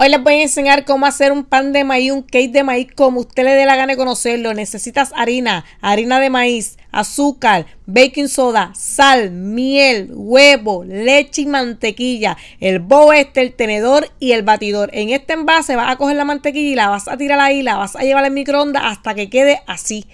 Hoy les voy a enseñar cómo hacer un pan de maíz, un cake de maíz, como usted le dé la gana de conocerlo. Necesitas harina, harina de maíz, azúcar, baking soda, sal, miel, huevo, leche y mantequilla, el bowl este, el tenedor y el batidor. En este envase vas a coger la mantequilla vas a tirar ahí, la vas a llevar al microondas hasta que quede así.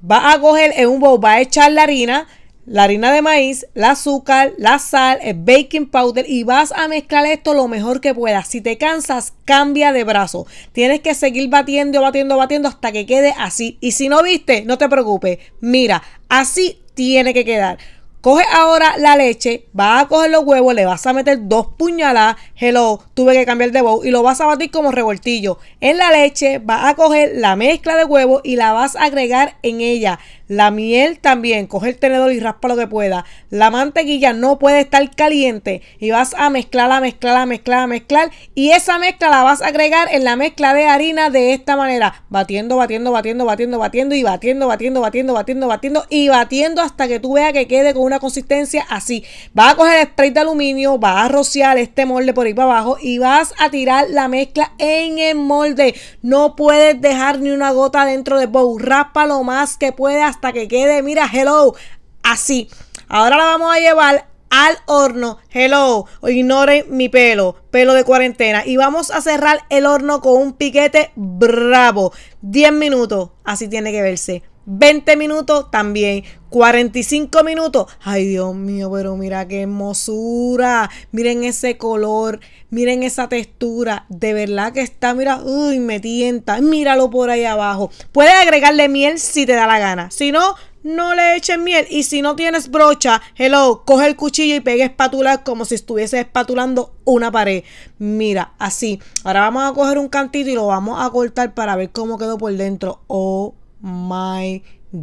Vas a coger en un bowl, vas a echar la harina, la harina de maíz, el azúcar, la sal, el baking powder y vas a mezclar esto lo mejor que puedas. Si te cansas, cambia de brazo. Tienes que seguir batiendo, batiendo, batiendo hasta que quede así. Y si no viste, no te preocupes. Mira, así tiene que quedar. Coge ahora la leche, vas a coger los huevos, le vas a meter dos puñaladas, hello, tuve que cambiar de bowl, y lo vas a batir como revoltillo. En la leche vas a coger la mezcla de huevos y la vas a agregar en ella. La miel también, coge el tenedor y raspa lo que pueda. La mantequilla no puede estar caliente y vas a mezclar, a mezclar, a mezclar, a mezclar. Y esa mezcla la vas a agregar en la mezcla de harina de esta manera, batiendo, batiendo, batiendo, batiendo, batiendo y batiendo, batiendo, batiendo, batiendo, batiendo y batiendo hasta que tú veas que quede con una consistencia así. Vas a coger el spray de aluminio, vas a rociar este molde por ahí para abajo y vas a tirar la mezcla en el molde. No puedes dejar ni una gota dentro de bowl. Raspa lo más que puedas hasta que quede, mira, hello, así. Ahora la vamos a llevar al horno. Hello, ignoren mi pelo, pelo de cuarentena. Y vamos a cerrar el horno con un piquete bravo. 10 minutos, así tiene que verse. 20 minutos también. 45 minutos. Ay, Dios mío, pero mira qué hermosura. Miren ese color. Miren esa textura. De verdad que está, mira, uy, me tienta. Míralo por ahí abajo. Puedes agregarle miel si te da la gana. Si no, no le eches miel. Y si no tienes brocha, hello, coge el cuchillo y pegue espatular como si estuviese espatulando una pared. Mira, así. Ahora vamos a coger un cantito y lo vamos a cortar para ver cómo quedó por dentro. Oh my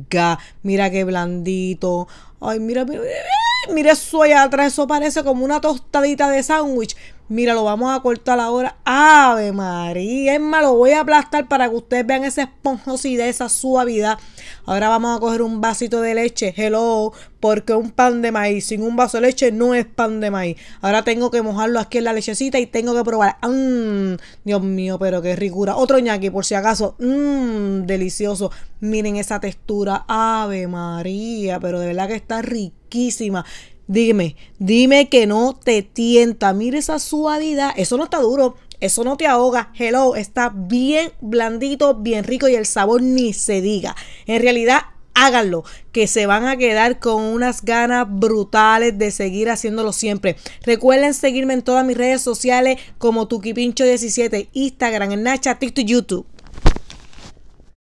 God. Mira qué blandito. Ay, mira, mira. mira mira eso allá atrás, eso parece como una tostadita de sándwich. Mira, lo vamos a cortar ahora. Ave María, Emma, lo voy a aplastar para que ustedes vean esa esponjosidad, esa suavidad. Ahora vamos a coger un vasito de leche. Hello, porque un pan de maíz sin un vaso de leche no es pan de maíz. Ahora tengo que mojarlo aquí en la lechecita y tengo que probar. ¡Mmm! Dios mío, pero qué ricura. Otro ñaqui, por si acaso. ¡Mmm! Delicioso. Miren esa textura. Ave María, pero de verdad que está rico riquísima. Dime, dime que no te tienta. Mira esa suavidad. Eso no está duro. Eso no te ahoga. Hello, está bien blandito, bien rico y el sabor ni se diga. En realidad, háganlo, que se van a quedar con unas ganas brutales de seguir haciéndolo siempre. Recuerden seguirme en todas mis redes sociales como Tukipincho17, Instagram, Snapchat, TikTok, YouTube.